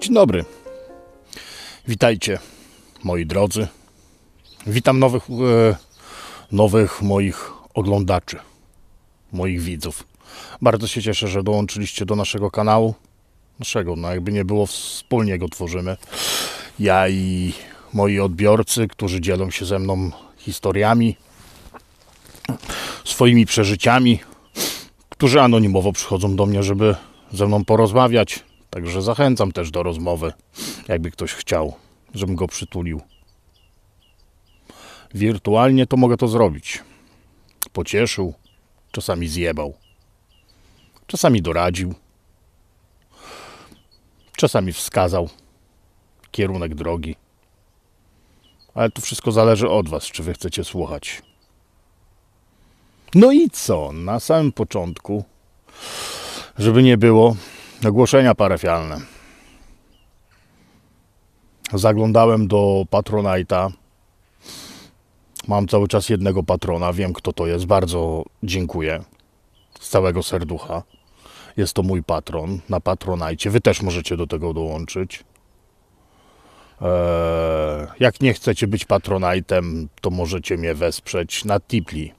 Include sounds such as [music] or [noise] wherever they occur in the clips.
Dzień dobry. Witajcie, moi drodzy. Witam nowych, e, nowych moich oglądaczy, moich widzów. Bardzo się cieszę, że dołączyliście do naszego kanału. Naszego, no jakby nie było, wspólnie go tworzymy. Ja i moi odbiorcy, którzy dzielą się ze mną historiami, swoimi przeżyciami, którzy anonimowo przychodzą do mnie, żeby ze mną porozmawiać, Także zachęcam też do rozmowy, jakby ktoś chciał, żebym go przytulił. Wirtualnie to mogę to zrobić. Pocieszył, czasami zjebał, czasami doradził, czasami wskazał kierunek drogi. Ale to wszystko zależy od Was, czy Wy chcecie słuchać. No i co? Na samym początku, żeby nie było, ogłoszenia parafialne. Zaglądałem do Patronite'a. Mam cały czas jednego patrona, wiem kto to jest, bardzo dziękuję z całego serducha. Jest to mój patron na Patronajcie. Wy też możecie do tego dołączyć. Eee, jak nie chcecie być patronajtem, to możecie mnie wesprzeć na Tipli.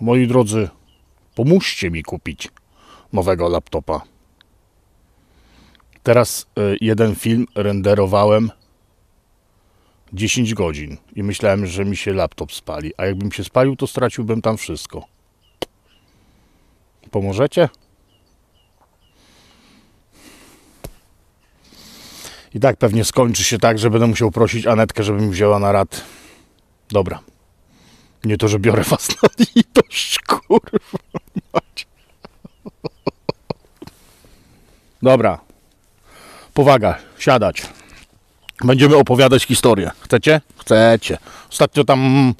Moi drodzy, pomóżcie mi kupić nowego laptopa. Teraz y, jeden film renderowałem 10 godzin i myślałem, że mi się laptop spali, a jakbym się spalił, to straciłbym tam wszystko. Pomożecie? I tak pewnie skończy się tak, że będę musiał prosić Anetkę, żeby mi wzięła na rad. Dobra. Nie to, że biorę was na litość, [laughs] kurwa. Dobra. Powaga, siadać. Będziemy opowiadać historię. Chcecie? Chcecie. Ostatnio tam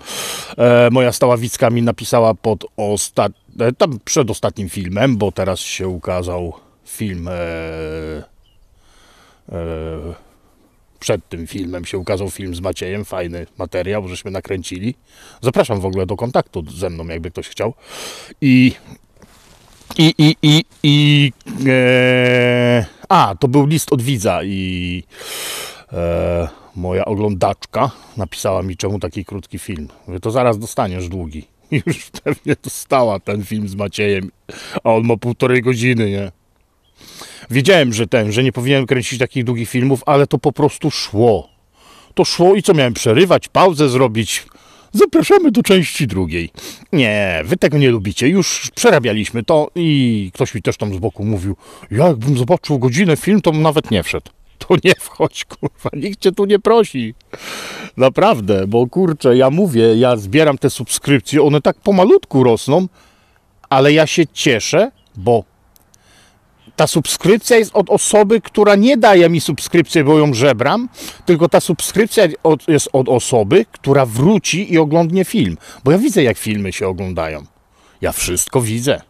e, moja stała mi napisała pod ostat... E, tam przed ostatnim filmem, bo teraz się ukazał film... E, e, przed tym filmem się ukazał film z Maciejem, fajny materiał, żeśmy nakręcili. Zapraszam w ogóle do kontaktu ze mną, jakby ktoś chciał. I i, i, i, i e, a, to był list od widza i e, moja oglądaczka napisała mi, czemu taki krótki film. Mówię, to zaraz dostaniesz długi. [laughs] już pewnie dostała ten film z Maciejem, a on ma półtorej godziny, nie? Wiedziałem, że ten, że nie powinienem kręcić takich długich filmów, ale to po prostu szło. To szło i co miałem przerywać, pauzę zrobić, Zapraszamy do części drugiej. Nie, wy tego nie lubicie. Już przerabialiśmy to i ktoś mi też tam z boku mówił, ja jakbym zobaczył godzinę film, to bym nawet nie wszedł. To nie wchodź, kurwa, nikt cię tu nie prosi. Naprawdę, bo kurczę, ja mówię, ja zbieram te subskrypcje, one tak pomalutku rosną, ale ja się cieszę, bo ta subskrypcja jest od osoby, która nie daje mi subskrypcji, bo ją żebram, tylko ta subskrypcja jest od osoby, która wróci i oglądnie film. Bo ja widzę, jak filmy się oglądają. Ja wszystko widzę.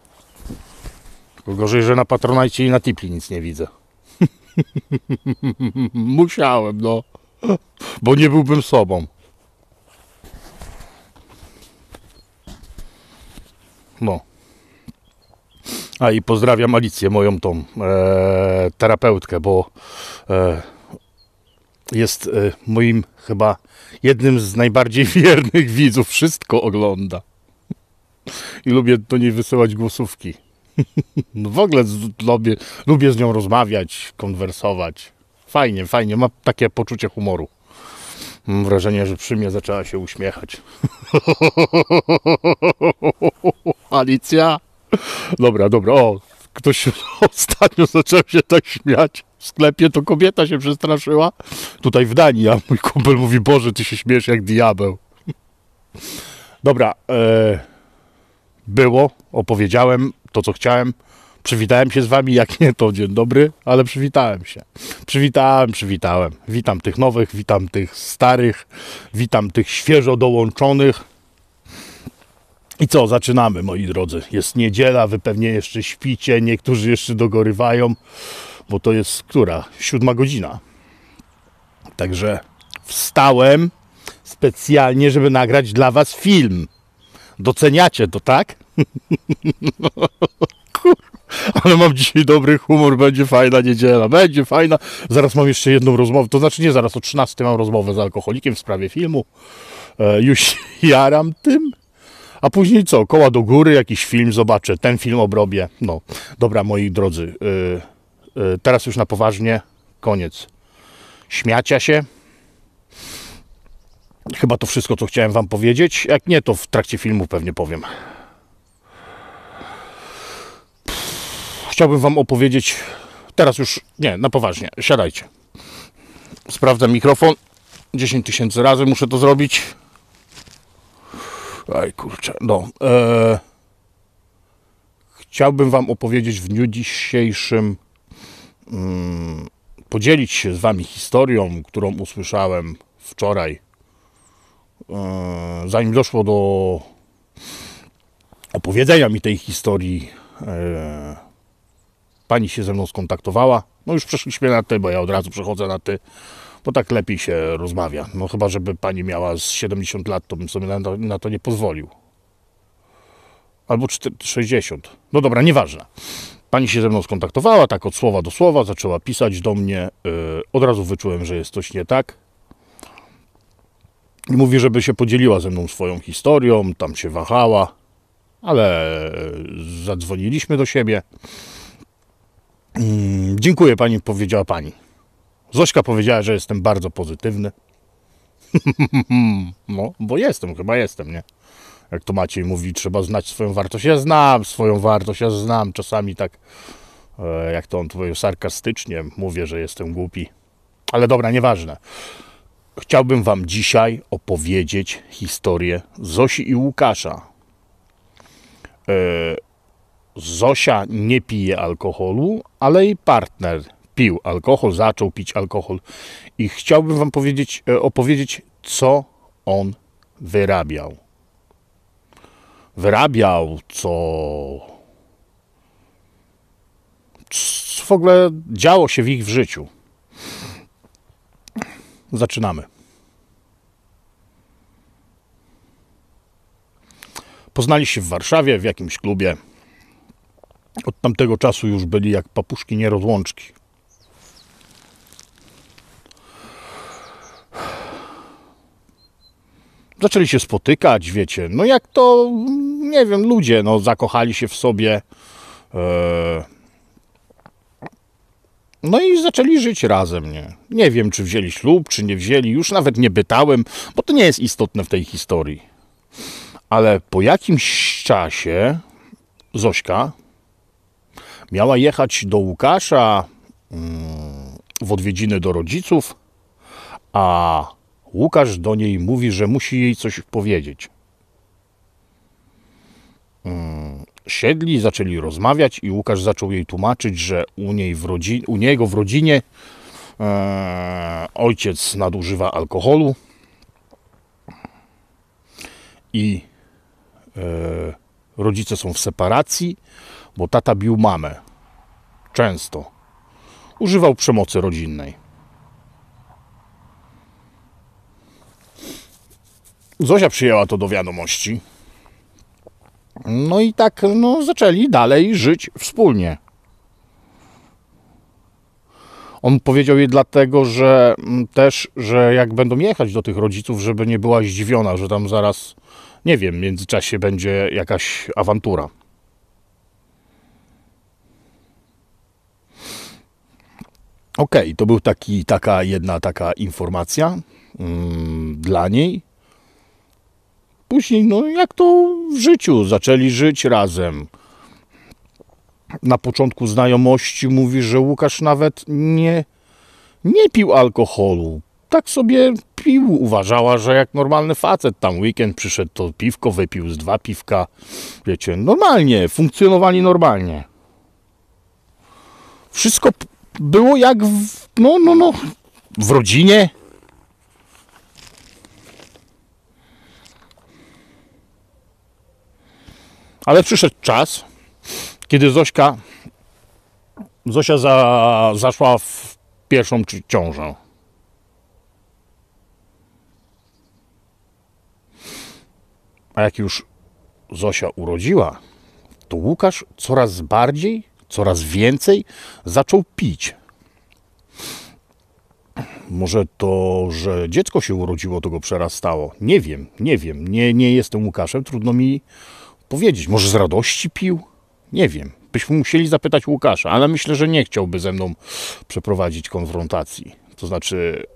Tylko gorzej, że na Patronajcie i na Tipli nic nie widzę. [laughs] Musiałem, no. Bo nie byłbym sobą. No. A i pozdrawiam Alicję, moją tą e, terapeutkę, bo e, jest e, moim chyba jednym z najbardziej [laughs] wiernych widzów. Wszystko ogląda. I lubię do niej wysyłać głosówki. [laughs] No w ogóle z, lubię, lubię z nią rozmawiać, konwersować. Fajnie, fajnie. Ma takie poczucie humoru. Mam wrażenie, że przy mnie zaczęła się uśmiechać. [laughs] Alicja! Dobra, dobra. O, ktoś [laughs] ostatnio zaczął się tak śmiać w sklepie, to kobieta się przestraszyła. Tutaj w Danii, a mój kumpel mówi, Boże, ty się śmiesz jak diabeł. [laughs] Dobra, e, było, opowiedziałem to, co chciałem. Przywitałem się z wami, jak nie to dzień dobry, ale przywitałem się. Przywitałem, przywitałem. Witam tych nowych, witam tych starych, witam tych świeżo dołączonych. I co, zaczynamy moi drodzy. Jest niedziela, wy pewnie jeszcze śpicie, niektórzy jeszcze dogorywają, bo to jest która? Siódma godzina. Także wstałem specjalnie, żeby nagrać dla was film. Doceniacie to, tak? [laughs] ale mam dzisiaj dobry humor, będzie fajna niedziela, będzie fajna. Zaraz mam jeszcze jedną rozmowę, to znaczy nie zaraz, o 13 mam rozmowę z alkoholikiem w sprawie filmu. E, już [laughs] jaram tym. A później co? Koła do góry, jakiś film zobaczę, ten film obrobię. No, dobra, moi drodzy, yy, yy, teraz już na poważnie, koniec. Śmiacia się. Chyba to wszystko, co chciałem Wam powiedzieć. Jak nie, to w trakcie filmu pewnie powiem. Chciałbym Wam opowiedzieć. Teraz już nie, na poważnie. Siadajcie. Sprawdzam mikrofon. 10 tysięcy razy muszę to zrobić. Aj kurczę, no. E, chciałbym Wam opowiedzieć w dniu dzisiejszym, mm, podzielić się z Wami historią, którą usłyszałem wczoraj, e, zanim doszło do opowiedzenia mi tej historii. E, pani się ze mną skontaktowała. No już przeszliśmy na ty, bo ja od razu przechodzę na ty bo tak lepiej się rozmawia. No chyba, żeby pani miała z 70 lat, to bym sobie na, na to nie pozwolił. Albo 4, 60. No dobra, nieważne. Pani się ze mną skontaktowała, tak od słowa do słowa, zaczęła pisać do mnie. Yy, od razu wyczułem, że jest coś nie tak. I mówi, żeby się podzieliła ze mną swoją historią, tam się wahała, ale y, zadzwoniliśmy do siebie. Mm, dziękuję pani, powiedziała pani. Zośka powiedziała, że jestem bardzo pozytywny. [laughs] no, bo jestem, chyba jestem, nie? Jak to Maciej mówi, trzeba znać swoją wartość. Ja znam swoją wartość, ja znam. Czasami tak, e, jak to on tu powiedział, sarkastycznie mówię, że jestem głupi. Ale dobra, nieważne. Chciałbym Wam dzisiaj opowiedzieć historię Zosi i Łukasza. E, Zosia nie pije alkoholu, ale jej partner pił alkohol, zaczął pić alkohol i chciałbym Wam powiedzieć, e, opowiedzieć, co on wyrabiał. Wyrabiał, co w ogóle działo się w ich w życiu. Zaczynamy. Poznali się w Warszawie w jakimś klubie. Od tamtego czasu już byli jak papuszki nierozłączki. Zaczęli się spotykać, wiecie, no jak to, nie wiem, ludzie, no zakochali się w sobie. E, no i zaczęli żyć razem, nie? Nie wiem, czy wzięli ślub, czy nie wzięli, już nawet nie pytałem, bo to nie jest istotne w tej historii. Ale po jakimś czasie Zośka miała jechać do Łukasza mm, w odwiedziny do rodziców, a Łukasz do niej mówi, że musi jej coś powiedzieć. Hmm, siedli, zaczęli rozmawiać i Łukasz zaczął jej tłumaczyć, że u, niej w rodzinie, u niego w rodzinie e, ojciec nadużywa alkoholu i e, rodzice są w separacji, bo tata bił mamę. Często. Używał przemocy rodzinnej. Zosia przyjęła to do wiadomości. No i tak no, zaczęli dalej żyć wspólnie. On powiedział jej dlatego, że mm, też, że jak będą jechać do tych rodziców, żeby nie była zdziwiona, że tam zaraz, nie wiem, w międzyczasie będzie jakaś awantura. Okej, okay, to był taki, taka jedna taka informacja mm, dla niej. Później, no jak to w życiu, zaczęli żyć razem. Na początku znajomości mówi, że Łukasz nawet nie, nie pił alkoholu. Tak sobie pił, uważała, że jak normalny facet tam weekend przyszedł, to piwko wypił z dwa piwka. Wiecie, normalnie, funkcjonowali normalnie. Wszystko było jak w, no, no, no, w rodzinie, Ale przyszedł czas, kiedy Zośka, Zosia za, zaszła w pierwszą ciążę. A jak już Zosia urodziła, to Łukasz coraz bardziej, coraz więcej zaczął pić. Może to, że dziecko się urodziło, to go przerastało. Nie wiem, nie wiem. Nie, nie jestem Łukaszem, trudno mi powiedzieć. Może z radości pił? Nie wiem. Byśmy musieli zapytać Łukasza, ale myślę, że nie chciałby ze mną przeprowadzić konfrontacji. To znaczy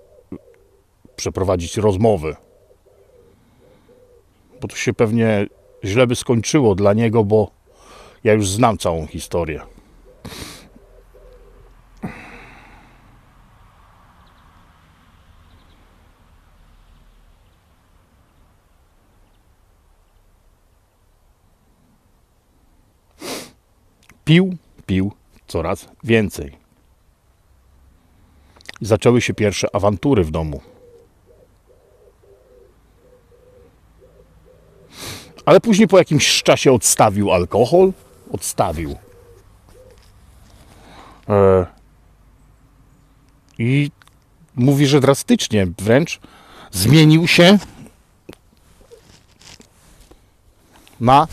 przeprowadzić rozmowy. Bo to się pewnie źle by skończyło dla niego, bo ja już znam całą historię. pił, pił coraz więcej. Zaczęły się pierwsze awantury w domu. Ale później po jakimś czasie odstawił alkohol. Odstawił. E, I mówi, że drastycznie wręcz zmienił się na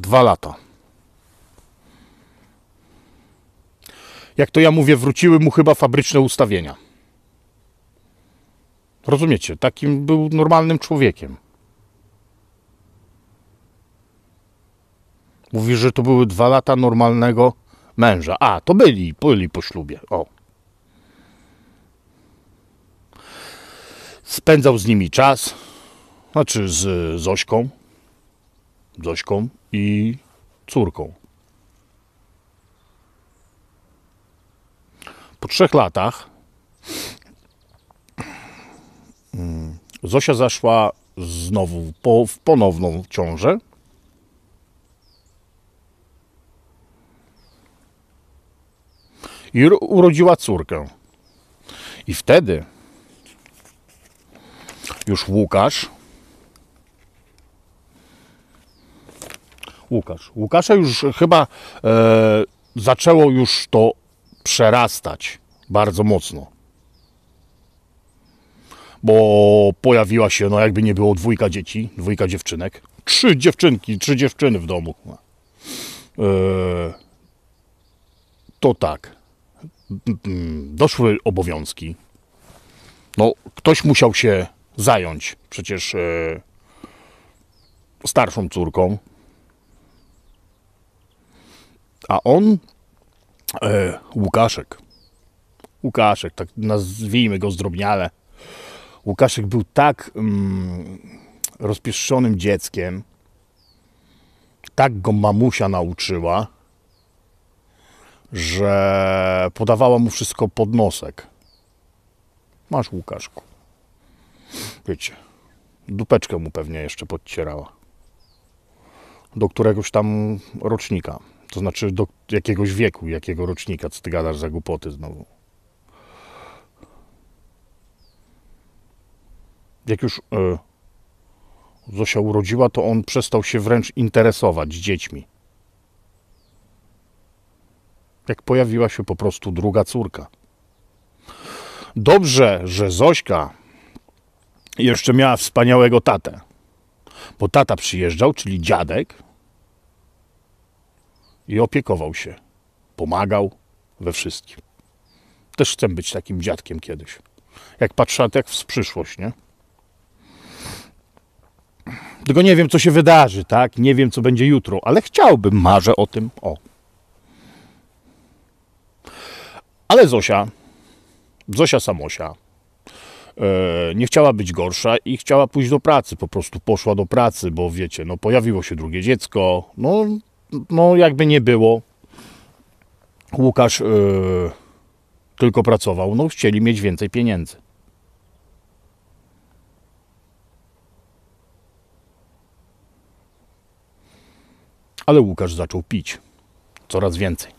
dwa lata. Jak to ja mówię, wróciły mu chyba fabryczne ustawienia. Rozumiecie? Takim był normalnym człowiekiem. Mówi, że to były dwa lata normalnego męża. A, to byli, byli po ślubie. O. Spędzał z nimi czas, znaczy z Zośką. Zośką i córką. Po trzech latach mm, Zosia zaszła znowu po, w ponowną ciążę. I urodziła córkę. I wtedy już Łukasz Łukasz. Łukasza już chyba e, zaczęło już to przerastać bardzo mocno. Bo pojawiła się, no jakby nie było, dwójka dzieci, dwójka dziewczynek. Trzy dziewczynki, trzy dziewczyny w domu. E, to tak. Doszły obowiązki. No, ktoś musiał się zająć przecież e, starszą córką, a on, e, Łukaszek, Łukaszek, tak nazwijmy go zdrobniale, Łukaszek był tak mm, rozpieszczonym dzieckiem, tak go mamusia nauczyła, że podawała mu wszystko pod nosek. Masz Łukaszku. Wiecie, dupeczkę mu pewnie jeszcze podcierała. Do któregoś tam rocznika. To znaczy do jakiegoś wieku, jakiego rocznika, co ty gadasz za głupoty znowu. Jak już y, Zosia urodziła, to on przestał się wręcz interesować dziećmi. Jak pojawiła się po prostu druga córka. Dobrze, że Zośka jeszcze miała wspaniałego tatę. Bo tata przyjeżdżał, czyli dziadek, i opiekował się, pomagał we wszystkim. Też chcę być takim dziadkiem kiedyś. Jak patrzę tak w przyszłość, nie? Tylko nie wiem, co się wydarzy, tak? Nie wiem, co będzie jutro, ale chciałbym, marzę o tym, o. Ale Zosia, Zosia Samosia, e, nie chciała być gorsza i chciała pójść do pracy. Po prostu poszła do pracy, bo wiecie, no pojawiło się drugie dziecko. No no jakby nie było, Łukasz yy, tylko pracował, no chcieli mieć więcej pieniędzy. Ale Łukasz zaczął pić coraz więcej.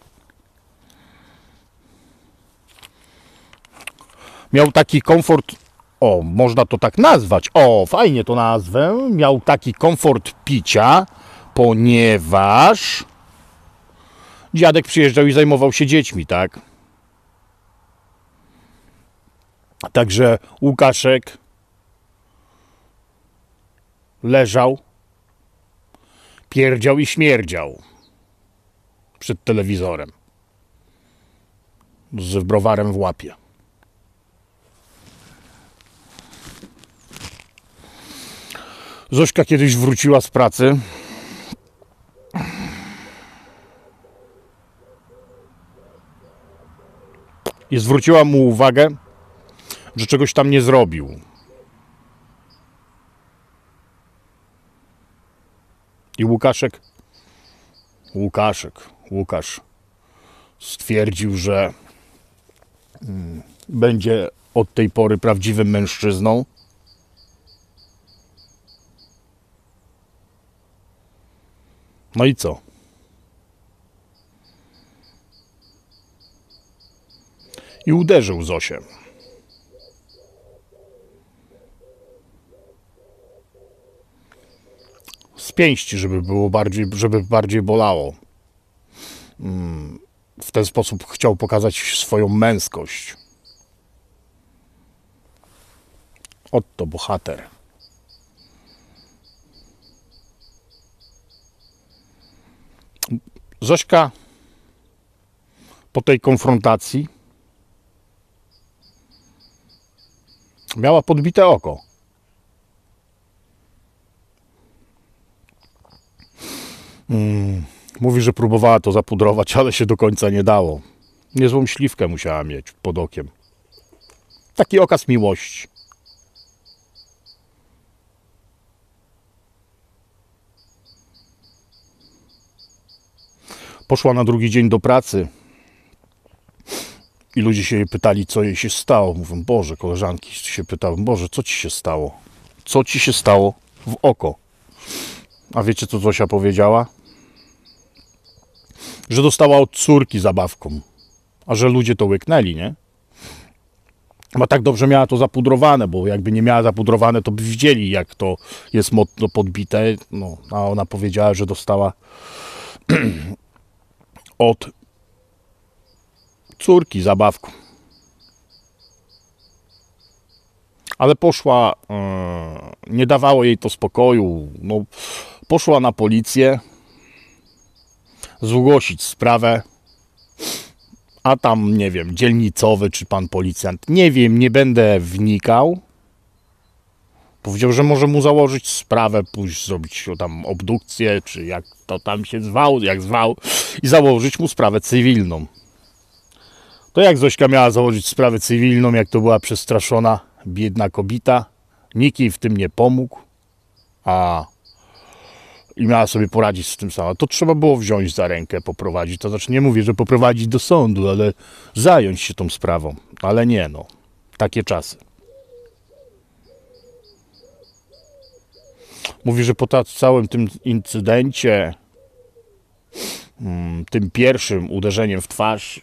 Miał taki komfort, o, można to tak nazwać, o, fajnie to nazwę, miał taki komfort picia, ponieważ dziadek przyjeżdżał i zajmował się dziećmi, tak? Także Łukaszek leżał, pierdział i śmierdział przed telewizorem z browarem w łapie. Zośka kiedyś wróciła z pracy i zwróciła mu uwagę, że czegoś tam nie zrobił. I Łukaszek, Łukaszek, Łukasz stwierdził, że mm, będzie od tej pory prawdziwym mężczyzną. No i co? i uderzył Zosię. Z pięści, żeby było bardziej, żeby bardziej bolało. Mm, w ten sposób chciał pokazać swoją męskość. Oto bohater. Zośka po tej konfrontacji Miała podbite oko. Mm. Mówi, że próbowała to zapudrować, ale się do końca nie dało. Niezłą śliwkę musiała mieć pod okiem. Taki okaz miłości. Poszła na drugi dzień do pracy. I ludzie się jej pytali, co jej się stało. Mówią, Boże, koleżanki się pytały, Boże, co ci się stało? Co ci się stało w oko? A wiecie, co Zosia powiedziała? Że dostała od córki zabawką. A że ludzie to łyknęli, nie? Bo tak dobrze miała to zapudrowane, bo jakby nie miała zapudrowane, to by widzieli, jak to jest mocno podbite. No, a ona powiedziała, że dostała [clears throat] od córki zabawku. Ale poszła, e, nie dawało jej to spokoju. No, poszła na policję zgłosić sprawę. A tam, nie wiem, dzielnicowy czy pan policjant, nie wiem, nie będę wnikał. Powiedział, że może mu założyć sprawę, pójść zrobić tam obdukcję, czy jak to tam się zwał, jak zwał, i założyć mu sprawę cywilną. To jak Zośka miała założyć sprawę cywilną, jak to była przestraszona, biedna kobita. Nikt jej w tym nie pomógł. A i miała sobie poradzić z tym sama. To trzeba było wziąć za rękę, poprowadzić. To znaczy nie mówię, że poprowadzić do sądu, ale zająć się tą sprawą. Ale nie no. Takie czasy. Mówi, że po całym tym incydencie, mm, tym pierwszym uderzeniem w twarz,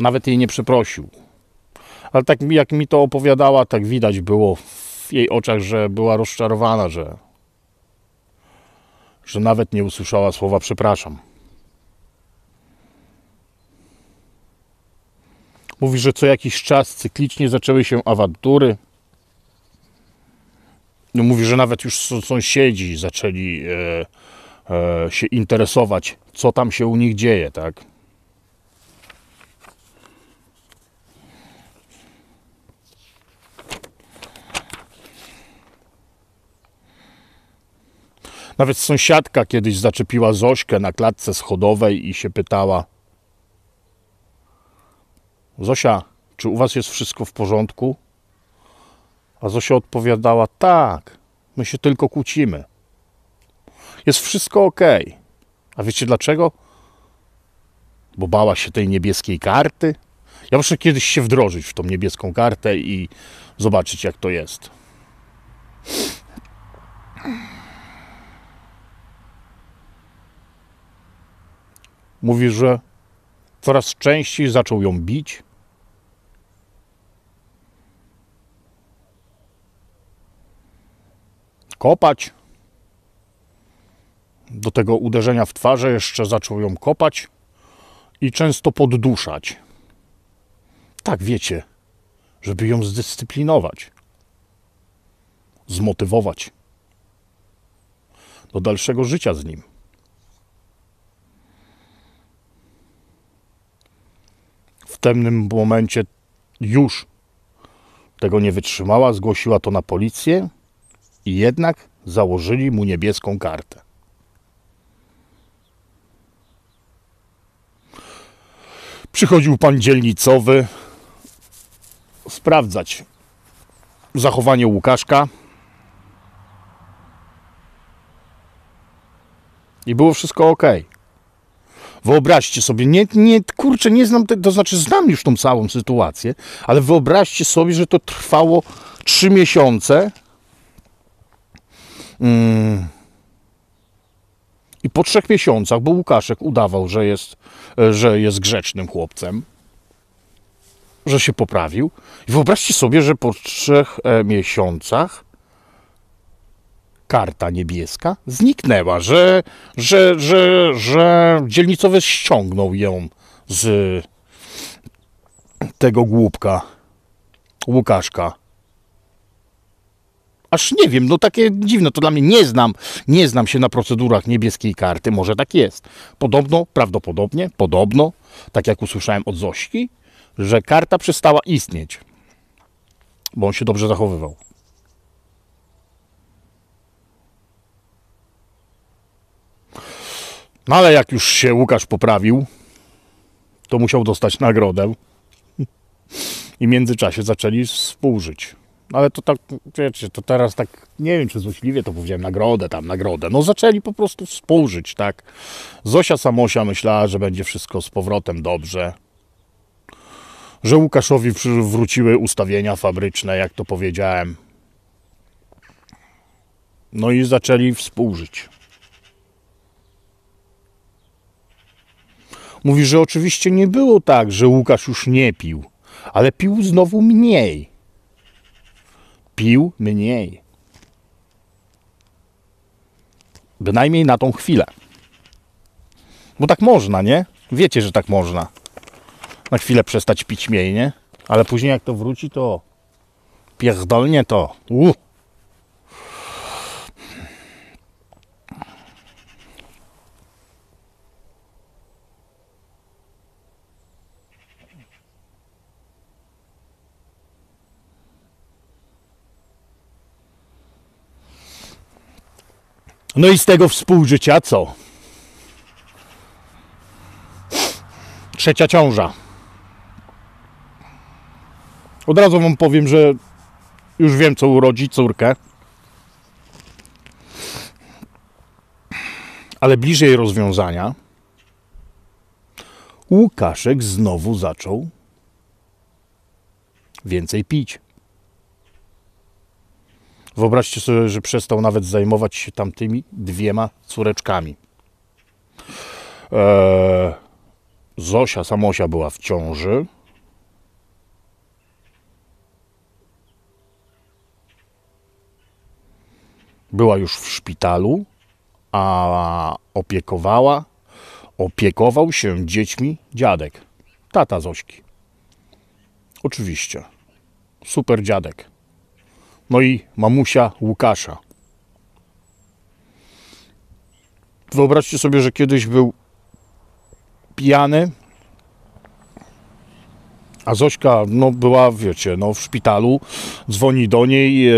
nawet jej nie przeprosił. Ale tak jak mi to opowiadała, tak widać było w jej oczach, że była rozczarowana, że, że nawet nie usłyszała słowa przepraszam. Mówi, że co jakiś czas cyklicznie zaczęły się awantury. No, mówi, że nawet już sąsiedzi zaczęli e, e, się interesować, co tam się u nich dzieje, tak? Nawet sąsiadka kiedyś zaczepiła Zośkę na klatce schodowej i się pytała: Zosia, czy u was jest wszystko w porządku? A Zosia odpowiadała: Tak, my się tylko kłócimy. Jest wszystko ok. A wiecie dlaczego? Bo bała się tej niebieskiej karty. Ja muszę kiedyś się wdrożyć w tą niebieską kartę i zobaczyć, jak to jest. Mówi, że coraz częściej zaczął ją bić. Kopać. Do tego uderzenia w twarze jeszcze zaczął ją kopać i często podduszać. Tak wiecie, żeby ją zdyscyplinować, zmotywować do dalszego życia z nim. pewnym momencie już tego nie wytrzymała, zgłosiła to na policję i jednak założyli mu niebieską kartę. Przychodził pan dzielnicowy sprawdzać zachowanie Łukaszka. I było wszystko ok. Wyobraźcie sobie, nie, nie, kurczę, nie znam, te, to znaczy znam już tą całą sytuację, ale wyobraźcie sobie, że to trwało 3 miesiące. Mm. I po trzech miesiącach, bo Łukaszek udawał, że jest, e, że jest grzecznym chłopcem, że się poprawił. I wyobraźcie sobie, że po trzech e, miesiącach karta niebieska zniknęła, że, że, że, że dzielnicowy ściągnął ją z tego głupka Łukaszka. Aż nie wiem, no takie dziwne, to dla mnie nie znam, nie znam się na procedurach niebieskiej karty, może tak jest. Podobno, prawdopodobnie, podobno, tak jak usłyszałem od Zośki, że karta przestała istnieć, bo on się dobrze zachowywał. No ale jak już się Łukasz poprawił, to musiał dostać nagrodę. I w międzyczasie zaczęli współżyć. No, ale to tak, wiecie, to teraz tak, nie wiem czy złośliwie to powiedziałem, nagrodę tam, nagrodę. No zaczęli po prostu współżyć, tak. Zosia Samosia myślała, że będzie wszystko z powrotem dobrze. Że Łukaszowi wróciły ustawienia fabryczne, jak to powiedziałem. No i zaczęli współżyć. Mówi, że oczywiście nie było tak, że Łukasz już nie pił, ale pił znowu mniej. Pił mniej. Bynajmniej na tą chwilę. Bo tak można, nie? Wiecie, że tak można. Na chwilę przestać pić mniej, nie? Ale później jak to wróci, to pierdolnie to. No i z tego współżycia co? Trzecia ciąża. Od razu Wam powiem, że już wiem, co urodzi córkę. Ale bliżej rozwiązania Łukaszek znowu zaczął więcej pić. Wyobraźcie sobie, że przestał nawet zajmować się tamtymi dwiema córeczkami. Eee, Zosia Samosia była w ciąży. Była już w szpitalu, a opiekowała, opiekował się dziećmi dziadek, tata Zośki. Oczywiście, super dziadek no i mamusia Łukasza. Wyobraźcie sobie, że kiedyś był pijany, a Zośka no, była, wiecie, no, w szpitalu, dzwoni do niej e,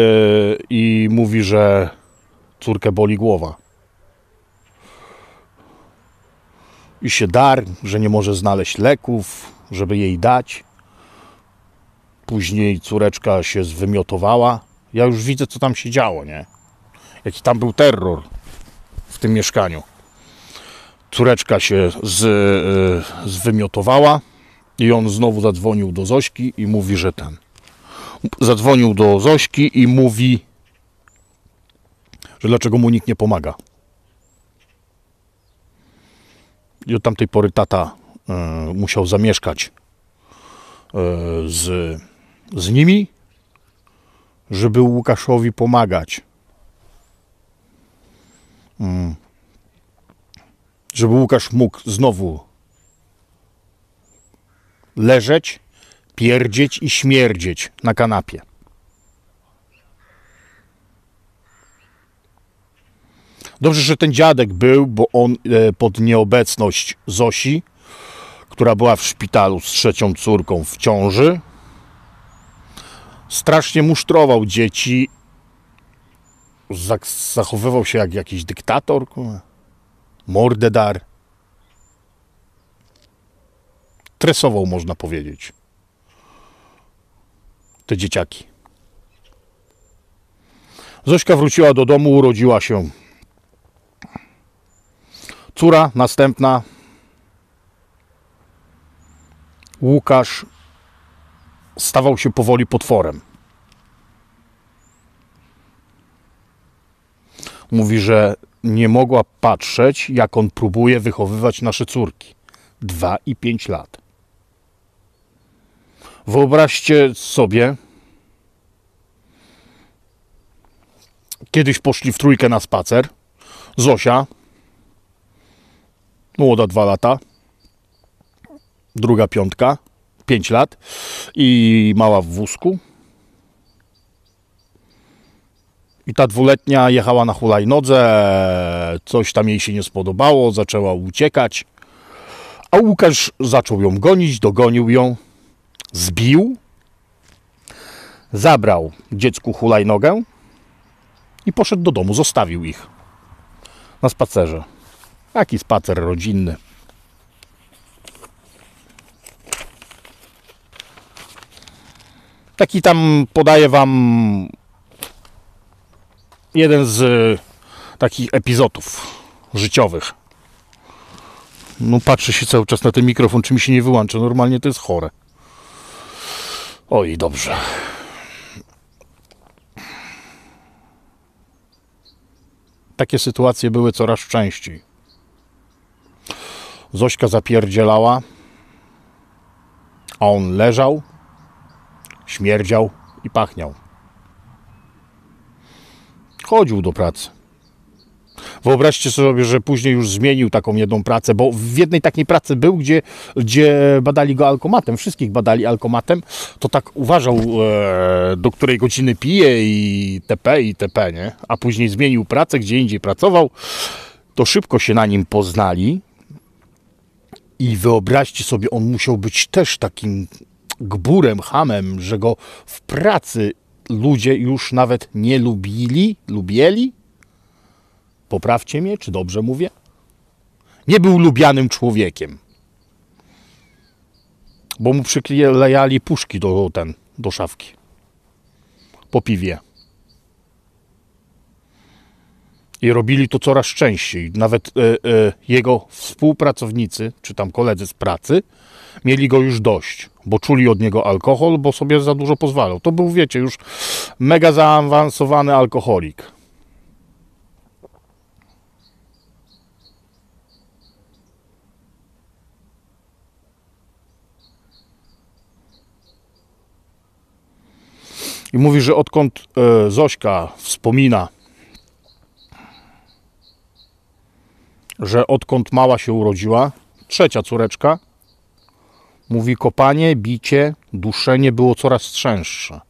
i mówi, że córkę boli głowa. I się dar, że nie może znaleźć leków, żeby jej dać. Później córeczka się zwymiotowała ja już widzę, co tam się działo, nie? Jaki tam był terror w tym mieszkaniu. Córeczka się z, y, e, zwymiotowała i on znowu zadzwonił do Zośki i mówi, że ten. Zadzwonił do Zośki i mówi, że dlaczego mu nikt nie pomaga. I od tamtej pory tata y, musiał zamieszkać y, z, z nimi żeby Łukaszowi pomagać. Mm. Żeby Łukasz mógł znowu leżeć, pierdzieć i śmierdzieć na kanapie. Dobrze, że ten dziadek był, bo on e, pod nieobecność Zosi, która była w szpitalu z trzecią córką w ciąży, strasznie musztrował dzieci. Zachowywał się jak jakiś dyktator, mordedar. Tresował, można powiedzieć, te dzieciaki. Zośka wróciła do domu, urodziła się. Córa następna. Łukasz stawał się powoli potworem. Mówi, że nie mogła patrzeć, jak on próbuje wychowywać nasze córki. Dwa i pięć lat. Wyobraźcie sobie, kiedyś poszli w trójkę na spacer. Zosia, młoda dwa lata, druga piątka, 5 lat i mała w wózku. I ta dwuletnia jechała na hulajnodze, coś tam jej się nie spodobało, zaczęła uciekać. A Łukasz zaczął ją gonić, dogonił ją, zbił, zabrał dziecku hulajnogę i poszedł do domu, zostawił ich na spacerze. Taki spacer rodzinny. Taki tam podaję Wam jeden z e, takich epizodów życiowych. No patrzę się cały czas na ten mikrofon, czy mi się nie wyłącza. Normalnie to jest chore. Oj, dobrze. Takie sytuacje były coraz częściej. Zośka zapierdzielała, a on leżał śmierdział i pachniał. Chodził do pracy. Wyobraźcie sobie, że później już zmienił taką jedną pracę, bo w jednej takiej pracy był, gdzie, gdzie badali go alkomatem, wszystkich badali alkomatem, to tak uważał, e, do której godziny pije i tp, i tp, nie? A później zmienił pracę, gdzie indziej pracował, to szybko się na nim poznali. I wyobraźcie sobie, on musiał być też takim gburem, hamem, że go w pracy ludzie już nawet nie lubili, lubieli? Poprawcie mnie, czy dobrze mówię? Nie był lubianym człowiekiem, bo mu przyklejali puszki do, ten, do szafki po piwie. I robili to coraz częściej. Nawet e, e, jego współpracownicy, czy tam koledzy z pracy, mieli go już dość, bo czuli od niego alkohol, bo sobie za dużo pozwalał. To był, wiecie, już mega zaawansowany alkoholik. I mówi, że odkąd e, Zośka wspomina że odkąd mała się urodziła, trzecia córeczka, mówi kopanie, bicie, duszenie było coraz częstsze.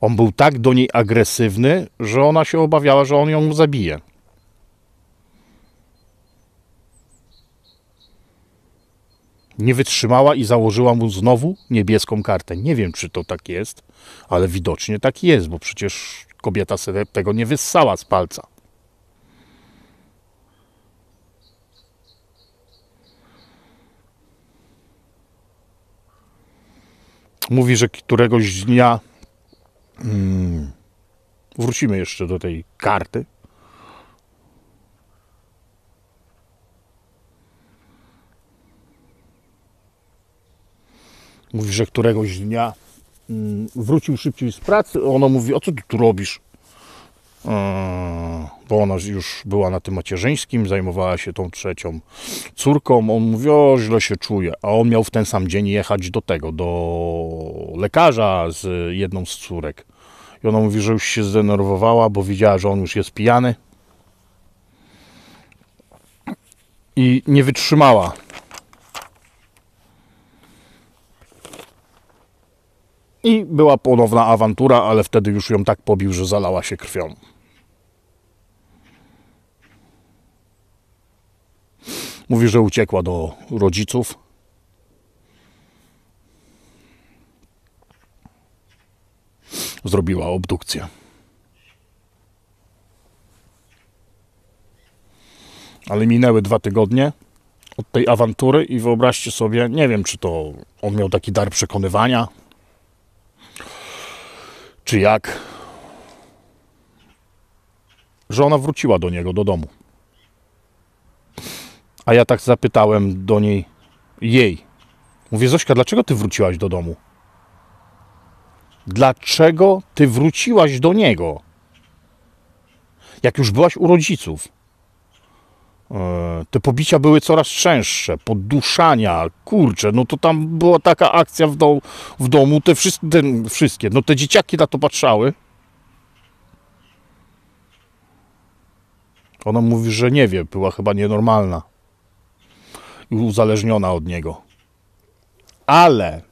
On był tak do niej agresywny, że ona się obawiała, że on ją zabije. Nie wytrzymała i założyła mu znowu niebieską kartę. Nie wiem, czy to tak jest, ale widocznie tak jest, bo przecież kobieta sobie tego nie wyssała z palca. mówi, że któregoś dnia hmm, wrócimy jeszcze do tej karty. Mówi, że któregoś dnia hmm, wrócił szybciej z pracy. Ono mówi, "O co ty tu robisz? Yy, bo ona już była na tym macierzyńskim, zajmowała się tą trzecią córką. On mówi, o, źle się czuje, a on miał w ten sam dzień jechać do tego, do lekarza z jedną z córek. I ona mówi, że już się zdenerwowała, bo widziała, że on już jest pijany. I nie wytrzymała. I była ponowna awantura, ale wtedy już ją tak pobił, że zalała się krwią. Mówi, że uciekła do rodziców. Zrobiła obdukcję. Ale minęły dwa tygodnie od tej awantury i wyobraźcie sobie, nie wiem czy to on miał taki dar przekonywania, czy jak, że ona wróciła do niego, do domu. A ja tak zapytałem do niej, jej. Mówię, Zośka, dlaczego ty wróciłaś do domu? Dlaczego ty wróciłaś do niego? Jak już byłaś u rodziców. E, te pobicia były coraz częstsze, podduszania, kurcze, no to tam była taka akcja w, do, w domu, te, te wszystkie, no te dzieciaki na to patrzały. Ona mówi, że nie wie, była chyba nienormalna uzależniona od niego. Ale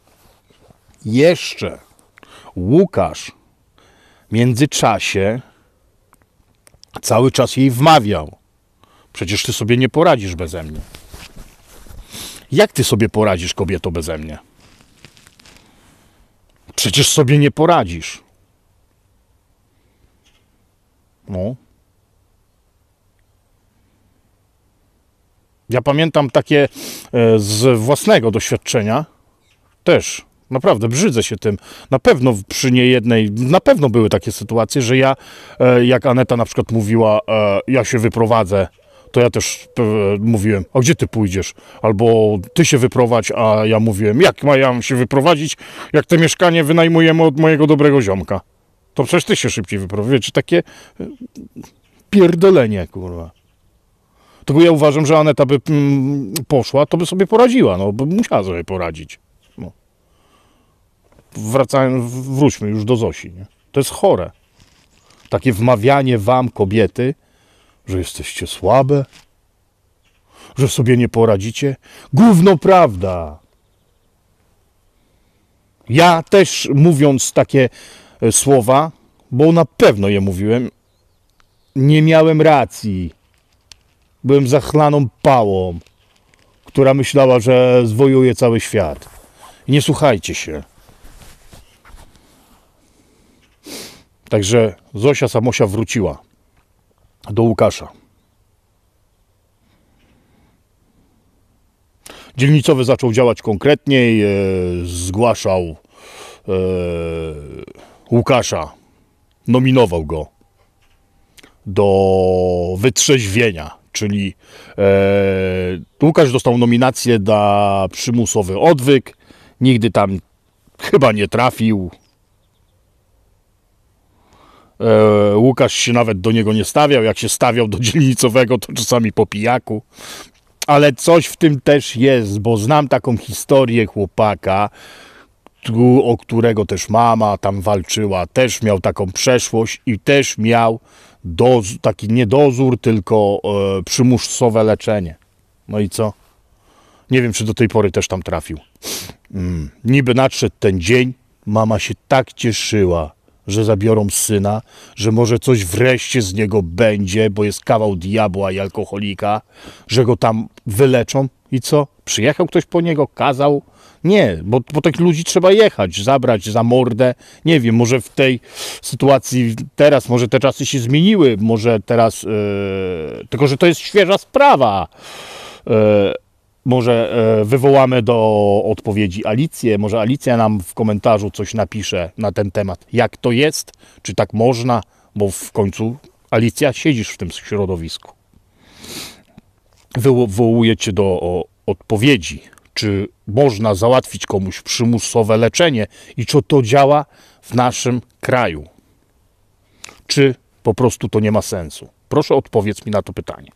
jeszcze Łukasz w międzyczasie cały czas jej wmawiał. Przecież ty sobie nie poradzisz beze mnie. Jak ty sobie poradzisz, kobieto, beze mnie? Przecież sobie nie poradzisz. No, Ja pamiętam takie e, z własnego doświadczenia też. Naprawdę brzydzę się tym. Na pewno przy niejednej, na pewno były takie sytuacje, że ja, e, jak Aneta na przykład mówiła, e, ja się wyprowadzę, to ja też mówiłem, a gdzie ty pójdziesz? Albo ty się wyprowadź, a ja mówiłem, jak ma się wyprowadzić, jak te mieszkanie wynajmujemy od mojego dobrego ziomka? To przecież ty się szybciej wyprowadzisz. Takie pierdolenie, kurwa. Tylko ja uważam, że Aneta by mm, poszła, to by sobie poradziła, no, by musiała sobie poradzić. No. Wracając, wróćmy już do Zosi. Nie? To jest chore. Takie wmawianie wam, kobiety, że jesteście słabe, że sobie nie poradzicie. Gówno prawda. Ja też mówiąc takie e, słowa, bo na pewno je mówiłem, nie miałem racji. Byłem zachlaną pałą, która myślała, że zwojuje cały świat. nie słuchajcie się. Także Zosia Samosia wróciła do Łukasza. Dzielnicowy zaczął działać konkretniej, e, zgłaszał e, Łukasza, nominował go do wytrzeźwienia czyli e, Łukasz dostał nominację na przymusowy odwyk, nigdy tam chyba nie trafił. E, Łukasz się nawet do niego nie stawiał, jak się stawiał do dzielnicowego, to czasami po pijaku. Ale coś w tym też jest, bo znam taką historię chłopaka, o którego też mama tam walczyła, też miał taką przeszłość i też miał doz, taki niedozór tylko e, przymusowe leczenie. No i co? Nie wiem, czy do tej pory też tam trafił. Mm. Niby nadszedł ten dzień, mama się tak cieszyła, że zabiorą syna, że może coś wreszcie z niego będzie, bo jest kawał diabła i alkoholika, że go tam wyleczą. I co? Przyjechał ktoś po niego, kazał, nie, bo, bo tych ludzi trzeba jechać, zabrać za mordę. Nie wiem, może w tej sytuacji teraz, może te czasy się zmieniły, może teraz, e, tylko że to jest świeża sprawa. E, może e, wywołamy do odpowiedzi Alicję, może Alicja nam w komentarzu coś napisze na ten temat. Jak to jest? Czy tak można? Bo w końcu Alicja siedzisz w tym środowisku. Wywołujecie do o, odpowiedzi czy można załatwić komuś przymusowe leczenie i czy to działa w naszym kraju? Czy po prostu to nie ma sensu? Proszę odpowiedz mi na to pytanie.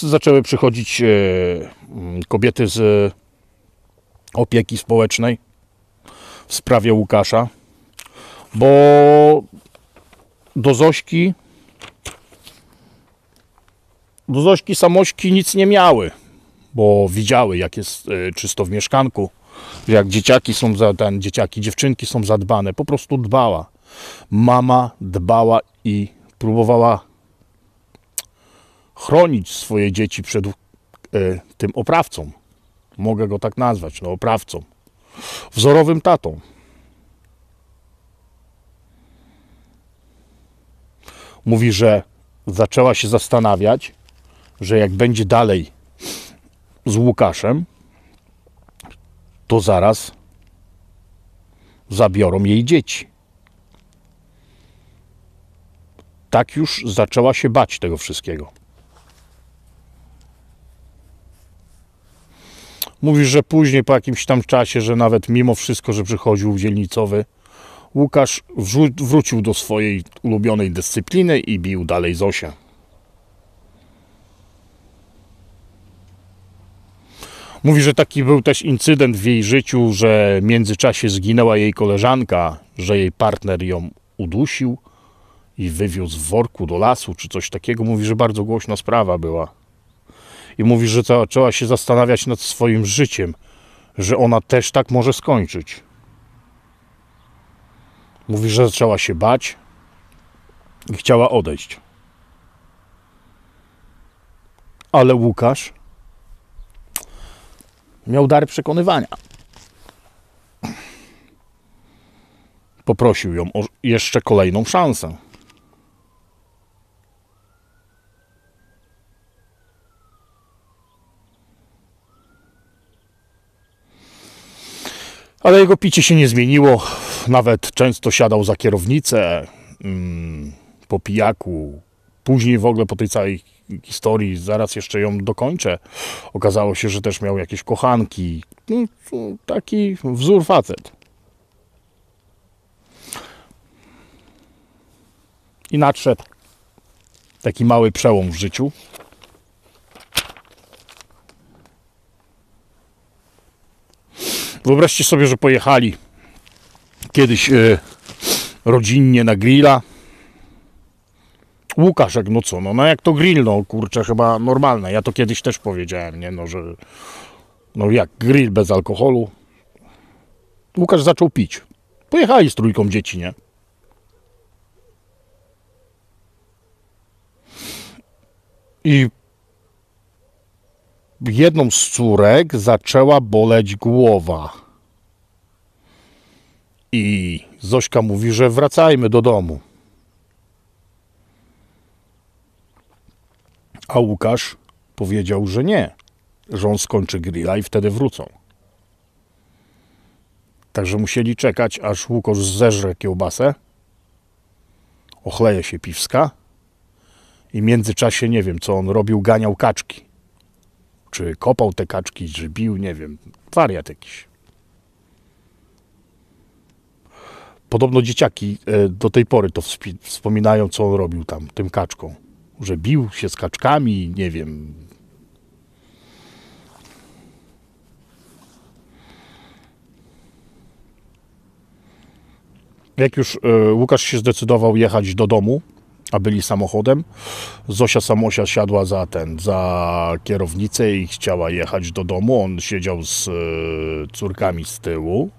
Zaczęły przychodzić e, mm, kobiety z opieki społecznej w sprawie Łukasza, bo do Zośki do Zośki samośki nic nie miały, bo widziały jak jest e, czysto w mieszkanku, jak dzieciaki są za, ten, dzieciaki, dziewczynki są zadbane, po prostu dbała. Mama dbała i próbowała chronić swoje dzieci przed y, tym oprawcą. Mogę go tak nazwać, no oprawcą. Wzorowym tatą. Mówi, że zaczęła się zastanawiać, że jak będzie dalej z Łukaszem, to zaraz zabiorą jej dzieci. Tak już zaczęła się bać tego wszystkiego. Mówisz, że później po jakimś tam czasie, że nawet mimo wszystko, że przychodził w dzielnicowy, Łukasz wrócił do swojej ulubionej dyscypliny i bił dalej Zosia. Mówi, że taki był też incydent w jej życiu, że w międzyczasie zginęła jej koleżanka, że jej partner ją udusił i wywiózł w worku do lasu czy coś takiego. Mówi, że bardzo głośna sprawa była. I mówi, że zaczęła się zastanawiać nad swoim życiem, że ona też tak może skończyć. Mówi, że zaczęła się bać i chciała odejść. Ale Łukasz Miał dar przekonywania. Poprosił ją o jeszcze kolejną szansę. Ale jego picie się nie zmieniło. Nawet często siadał za kierownicę mm, po pijaku. Później w ogóle po tej całej historii, zaraz jeszcze ją dokończę. Okazało się, że też miał jakieś kochanki. No, taki wzór facet. I nadszedł taki mały przełom w życiu. Wyobraźcie sobie, że pojechali kiedyś e, rodzinnie na grilla Łukaszek, no co, no, no jak to grill, no kurczę, chyba normalne. Ja to kiedyś też powiedziałem, nie, no, że no jak grill bez alkoholu. Łukasz zaczął pić. Pojechali z trójką dzieci, nie? I jedną z córek zaczęła boleć głowa. I Zośka mówi, że wracajmy do domu. A Łukasz powiedział, że nie, że on skończy grilla i wtedy wrócą. Także musieli czekać, aż Łukasz zeżre kiełbasę, ochleje się piwska i w międzyczasie nie wiem, co on robił, ganiał kaczki. Czy kopał te kaczki, czy bił, nie wiem, wariat jakiś. Podobno dzieciaki e, do tej pory to wspominają, co on robił tam, tym kaczką że bił się z kaczkami, nie wiem. Jak już e, Łukasz się zdecydował jechać do domu, a byli samochodem, Zosia Samosia siadła za ten, za kierownicę i chciała jechać do domu. On siedział z e, córkami z tyłu.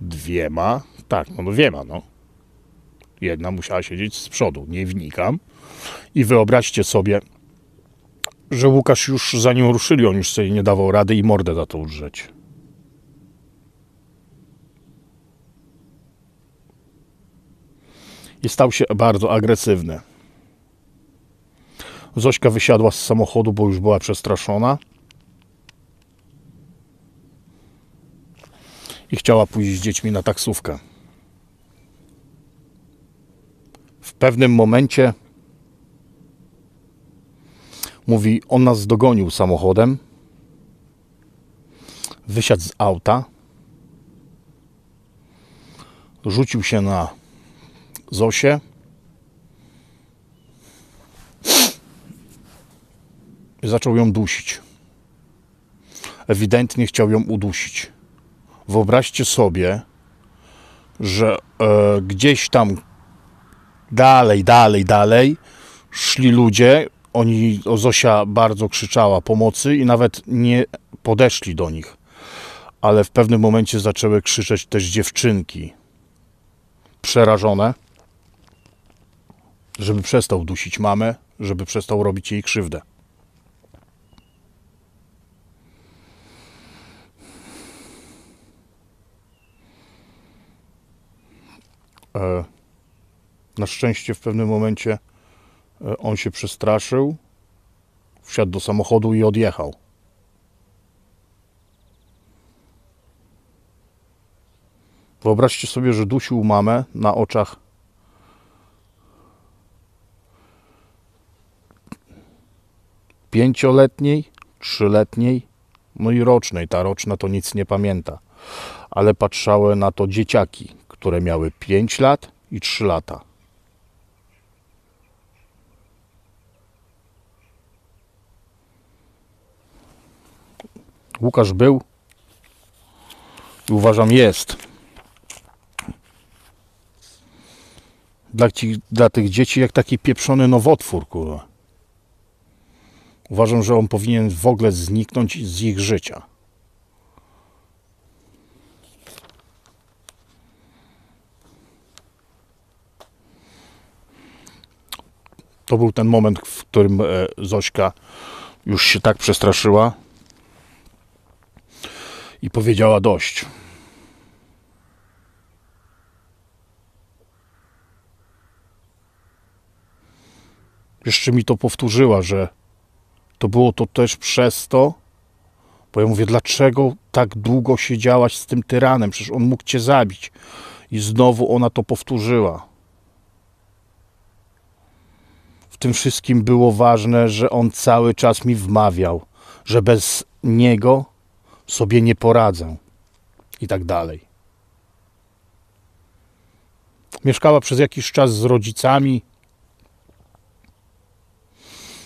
Dwiema. Tak, no, no dwiema, no. Jedna musiała siedzieć z przodu, nie wnikam. I wyobraźcie sobie, że Łukasz już za nią ruszyli, on już sobie nie dawał rady i mordę za to udrzeć. I stał się bardzo agresywny. Zośka wysiadła z samochodu, bo już była przestraszona. I chciała pójść z dziećmi na taksówkę. pewnym momencie mówi: On nas dogonił samochodem, wysiadł z auta, rzucił się na Zosię. I zaczął ją dusić. Ewidentnie chciał ją udusić. Wyobraźcie sobie, że e, gdzieś tam Dalej, dalej, dalej szli ludzie. Oni, Zosia bardzo krzyczała pomocy i nawet nie podeszli do nich. Ale w pewnym momencie zaczęły krzyczeć też dziewczynki. Przerażone, żeby przestał dusić mamę, żeby przestał robić jej krzywdę. E na szczęście w pewnym momencie e, on się przestraszył, wsiadł do samochodu i odjechał. Wyobraźcie sobie, że dusił mamę na oczach pięcioletniej, trzyletniej, no i rocznej. Ta roczna to nic nie pamięta, ale patrzały na to dzieciaki, które miały 5 lat i 3 lata. Łukasz był i uważam jest. Dla, ci, dla tych dzieci jak taki pieprzony nowotwór, kurwa. Uważam, że on powinien w ogóle zniknąć z ich życia. To był ten moment, w którym e, Zośka już się tak przestraszyła, i powiedziała dość. Jeszcze mi to powtórzyła, że to było to też przez to, bo ja mówię, dlaczego tak długo siedziałaś z tym tyranem? Przecież on mógł cię zabić. I znowu ona to powtórzyła. W tym wszystkim było ważne, że on cały czas mi wmawiał, że bez niego sobie nie poradzę i tak dalej. Mieszkała przez jakiś czas z rodzicami,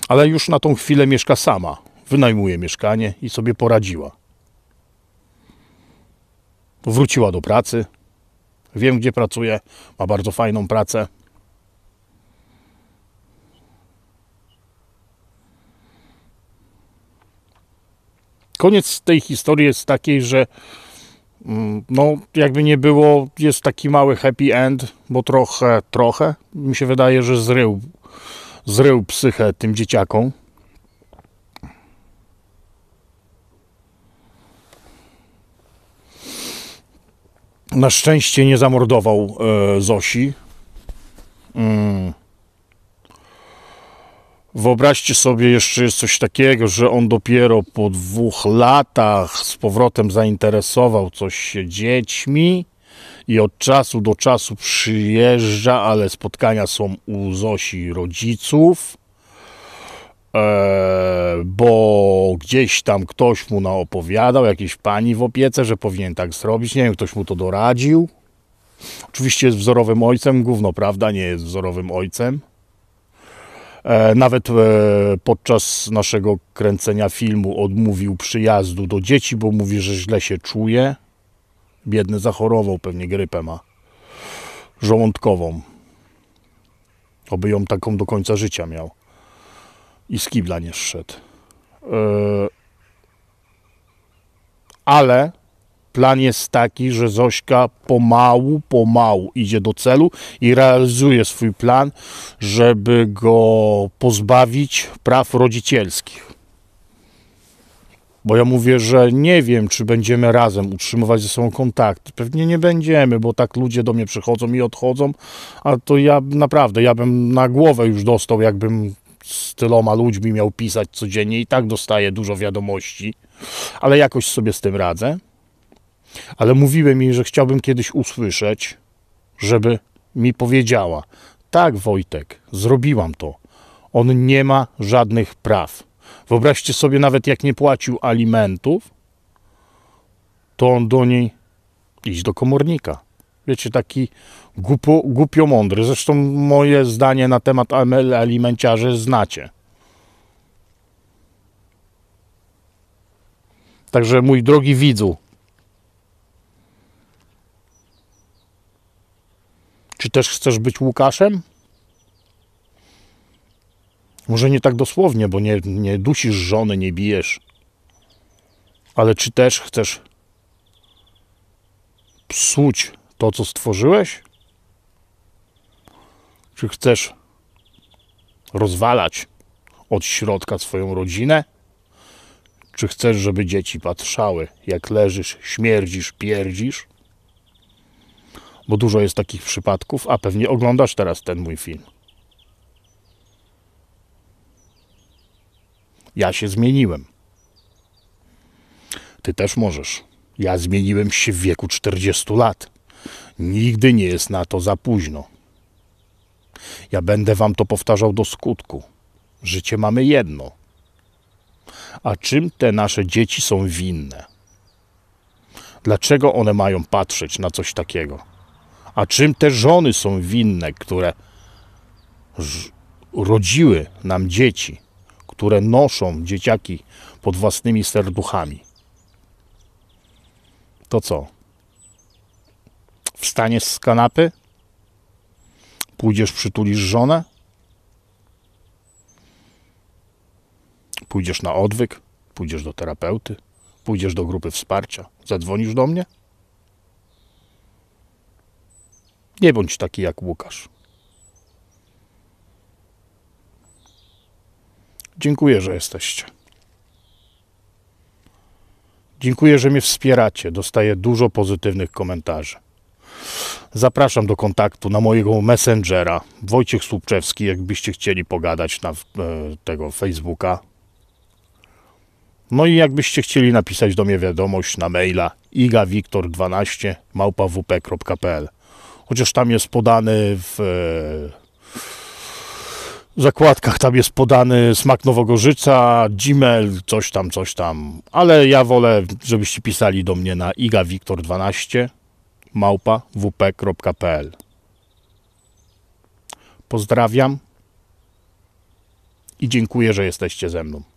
ale już na tą chwilę mieszka sama. Wynajmuje mieszkanie i sobie poradziła. Wróciła do pracy. Wiem, gdzie pracuje. Ma bardzo fajną pracę. Koniec tej historii jest takiej, że mm, no, jakby nie było, jest taki mały happy end, bo trochę, trochę mi się wydaje, że zrył, zrył psychę tym dzieciakom. Na szczęście nie zamordował e, Zosi. Mm. Wyobraźcie sobie, jeszcze jest coś takiego, że on dopiero po dwóch latach z powrotem zainteresował coś się dziećmi i od czasu do czasu przyjeżdża, ale spotkania są u Zosi rodziców, e, bo gdzieś tam ktoś mu naopowiadał, jakiejś pani w opiece, że powinien tak zrobić, nie wiem, ktoś mu to doradził. Oczywiście jest wzorowym ojcem, gówno, prawda, nie jest wzorowym ojcem E, nawet e, podczas naszego kręcenia filmu odmówił przyjazdu do dzieci, bo mówi, że źle się czuje. Biedny zachorował, pewnie grypę ma. Żołądkową. Oby ją taką do końca życia miał. I z kibla nie szedł. E, ale plan jest taki, że Zośka pomału, pomału idzie do celu i realizuje swój plan, żeby go pozbawić praw rodzicielskich. Bo ja mówię, że nie wiem, czy będziemy razem utrzymywać ze sobą kontakt. Pewnie nie będziemy, bo tak ludzie do mnie przychodzą i odchodzą, a to ja naprawdę, ja bym na głowę już dostał, jakbym z tyloma ludźmi miał pisać codziennie i tak dostaję dużo wiadomości, ale jakoś sobie z tym radzę ale mówiłem jej, że chciałbym kiedyś usłyszeć, żeby mi powiedziała: Tak, Wojtek, zrobiłam to. On nie ma żadnych praw. Wyobraźcie sobie, nawet jak nie płacił alimentów, to on do niej iść do komornika. Wiecie, taki głupo, głupio mądry. Zresztą moje zdanie na temat alimenciarzy znacie. Także mój drogi widzu, Czy też chcesz być Łukaszem? Może nie tak dosłownie, bo nie, nie dusisz żony, nie bijesz. Ale czy też chcesz psuć to, co stworzyłeś? Czy chcesz rozwalać od środka swoją rodzinę? Czy chcesz, żeby dzieci patrzały, jak leżysz, śmierdzisz, pierdzisz? bo dużo jest takich przypadków, a pewnie oglądasz teraz ten mój film. Ja się zmieniłem. Ty też możesz. Ja zmieniłem się w wieku 40 lat. Nigdy nie jest na to za późno. Ja będę wam to powtarzał do skutku. Życie mamy jedno. A czym te nasze dzieci są winne? Dlaczego one mają patrzeć na coś takiego? A czym te żony są winne, które rodziły nam dzieci, które noszą dzieciaki pod własnymi serduchami? To co? Wstaniesz z kanapy? Pójdziesz, przytulisz żonę? Pójdziesz na odwyk? Pójdziesz do terapeuty? Pójdziesz do grupy wsparcia? Zadzwonisz do mnie? Nie bądź taki jak Łukasz. Dziękuję, że jesteście. Dziękuję, że mnie wspieracie. Dostaję dużo pozytywnych komentarzy. Zapraszam do kontaktu na mojego messengera Wojciech Słupczewski, jakbyście chcieli pogadać na e, tego Facebooka. No i jakbyście chcieli napisać do mnie wiadomość na maila igawiktor12 małpawp.pl chociaż tam jest podany e, w zakładkach tam jest podany smak Nowogorzyca, Gmail, coś tam, coś tam. Ale ja wolę, żebyście pisali do mnie na igawiktor12 małpa wp.pl Pozdrawiam i dziękuję, że jesteście ze mną.